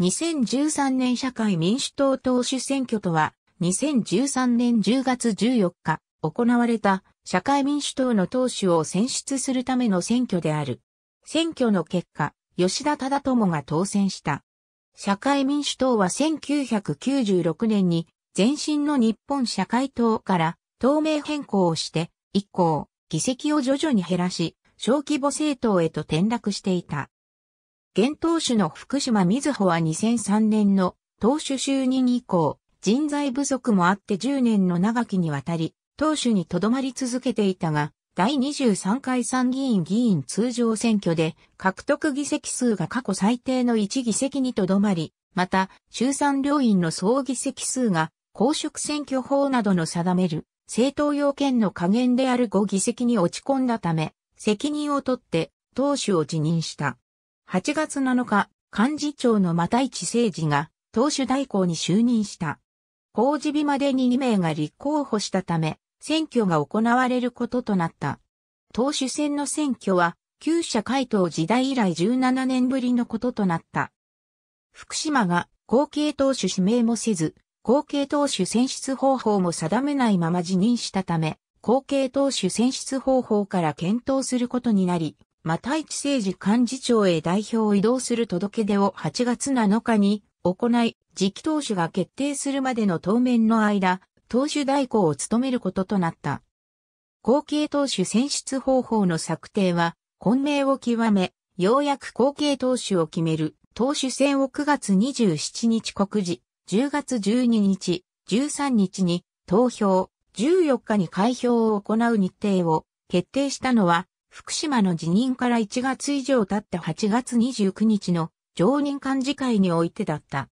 2013年社会民主党党首選挙とは、2013年10月14日、行われた社会民主党の党首を選出するための選挙である。選挙の結果、吉田忠友が当選した。社会民主党は1996年に前身の日本社会党から党名変更をして以降、議席を徐々に減らし、小規模政党へと転落していた。現党首の福島瑞穂は2003年の党首就任以降、人材不足もあって10年の長きにわたり、党首に留まり続けていたが、第23回参議院議員通常選挙で獲得議席数が過去最低の1議席にとどまり、また、衆参両院の総議席数が公職選挙法などの定める政党要件の加減である5議席に落ち込んだため、責任を取って党首を辞任した。8月7日、幹事長の又市誠二が、党首代行に就任した。公示日までに2名が立候補したため、選挙が行われることとなった。党首選の選挙は、旧社会党時代以来17年ぶりのこととなった。福島が後継党首指名もせず、後継党首選出方法も定めないまま辞任したため、後継党首選出方法から検討することになり、また一政治幹事長へ代表を移動する届け出を8月7日に行い、次期党首が決定するまでの当面の間、党首代行を務めることとなった。後継党首選出方法の策定は、混迷を極め、ようやく後継党首を決める、党首選を9月27日告示、10月12日、13日に投票、14日に開票を行う日程を決定したのは、福島の辞任から1月以上経った8月29日の常任幹事会においてだった。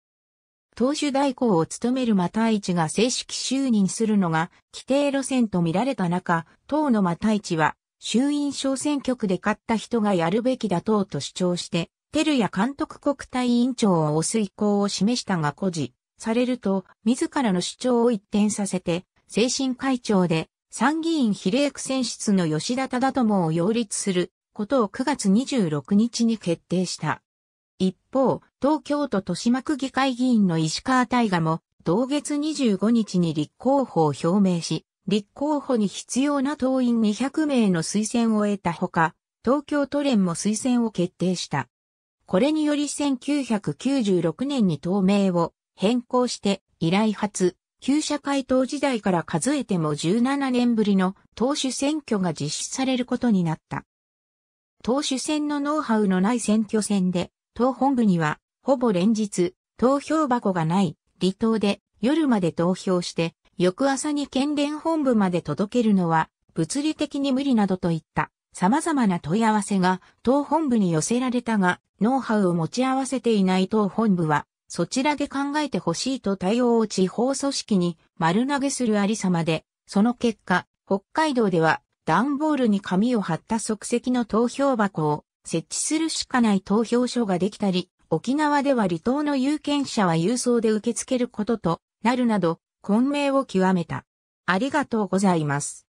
党首代行を務める又市が正式就任するのが規定路線と見られた中、党の又市は衆院小選挙区で勝った人がやるべきだ党と主張して、テルヤ監督国対委員長を推す意向を示したが誇示されると、自らの主張を一転させて、精神会長で参議院比例区選出の吉田忠友を擁立することを9月26日に決定した。一方、東京都豊島区議会議員の石川大河も、同月25日に立候補を表明し、立候補に必要な党員200名の推薦を得たほか、東京都連も推薦を決定した。これにより1996年に党名を変更して、依頼発、旧社会党時代から数えても17年ぶりの党首選挙が実施されることになった。党首選のノウハウのない選挙戦で、党本部には、ほぼ連日、投票箱がない、離党で夜まで投票して、翌朝に県連本部まで届けるのは、物理的に無理などといった様々な問い合わせが党本部に寄せられたが、ノウハウを持ち合わせていない党本部はそちらで考えてほしいと対応を地方組織に丸投げするありさまで、その結果、北海道では段ボールに紙を貼った即席の投票箱を設置するしかない投票所ができたり、沖縄では離島の有権者は郵送で受け付けることとなるなど、混迷を極めた。ありがとうございます。